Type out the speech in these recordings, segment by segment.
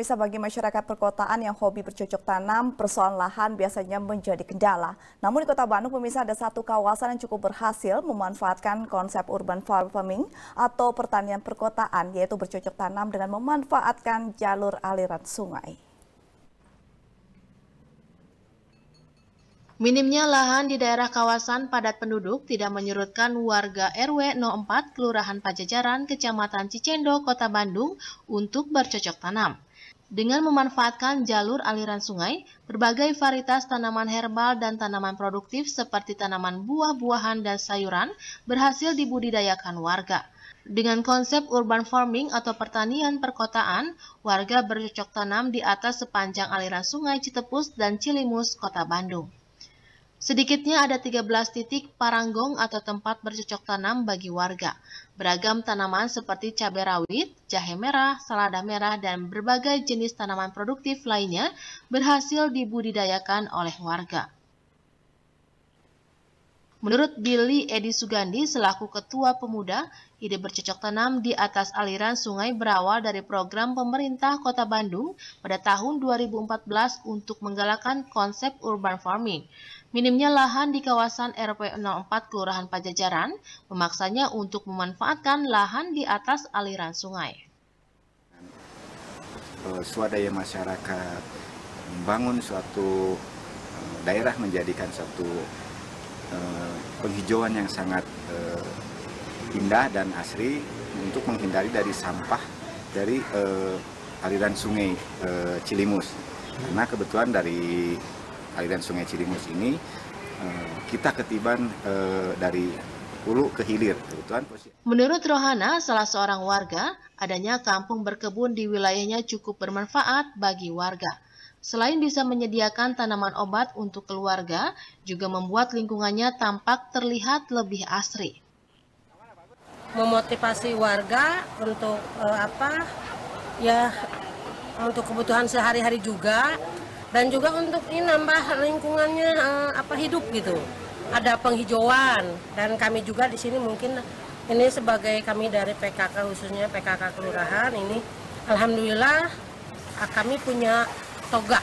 pemirsa bagi masyarakat perkotaan yang hobi bercocok tanam, persoalan lahan biasanya menjadi kendala. Namun di Kota Bandung, pemirsa ada satu kawasan yang cukup berhasil memanfaatkan konsep urban farming atau pertanian perkotaan, yaitu bercocok tanam dengan memanfaatkan jalur aliran sungai. Minimnya lahan di daerah kawasan padat penduduk tidak menyurutkan warga RW 04 Kelurahan Pajajaran, Kecamatan Cicendo, Kota Bandung untuk bercocok tanam. Dengan memanfaatkan jalur aliran sungai, berbagai varietas tanaman herbal dan tanaman produktif seperti tanaman buah-buahan dan sayuran berhasil dibudidayakan warga. Dengan konsep urban farming atau pertanian perkotaan, warga bercocok tanam di atas sepanjang aliran sungai Citepus dan Cilimus, Kota Bandung. Sedikitnya ada 13 titik paranggong atau tempat bercocok tanam bagi warga. Beragam tanaman seperti cabai rawit, jahe merah, selada merah, dan berbagai jenis tanaman produktif lainnya berhasil dibudidayakan oleh warga. Menurut Billy Edi Sugandi, selaku Ketua Pemuda, ide bercocok tanam di atas aliran sungai berawal dari program pemerintah Kota Bandung pada tahun 2014 untuk menggalakkan konsep urban farming. Minimnya lahan di kawasan rp 04 Kelurahan Pajajaran memaksanya untuk memanfaatkan lahan di atas aliran sungai. Eh, swadaya masyarakat membangun suatu eh, daerah menjadikan satu Eh, penghijauan yang sangat eh, indah dan asri untuk menghindari dari sampah dari eh, aliran sungai Cilimus. Karena kebetulan dari aliran sungai Cilimus ini kita ketiban dari hulu ke hilir. Menurut Rohana, salah seorang warga, adanya kampung berkebun di wilayahnya cukup bermanfaat bagi warga. Selain bisa menyediakan tanaman obat untuk keluarga, juga membuat lingkungannya tampak terlihat lebih asri. Memotivasi warga untuk eh, apa ya untuk kebutuhan sehari-hari juga dan juga untuk ini nambah lingkungannya eh, apa hidup gitu. Ada penghijauan dan kami juga di sini mungkin ini sebagai kami dari PKK khususnya PKK kelurahan ini alhamdulillah eh, kami punya toga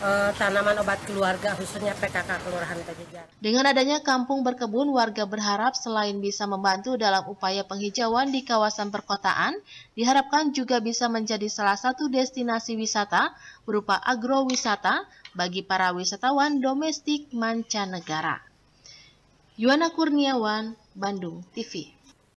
eh, tanaman obat keluarga khususnya PKK Kelurahan Pajajaran. Dengan adanya kampung berkebun, warga berharap selain bisa membantu dalam upaya penghijauan di kawasan perkotaan, diharapkan juga bisa menjadi salah satu destinasi wisata berupa agrowisata bagi para wisatawan domestik mancanegara. Yuana Kurniawan, Bandung TV.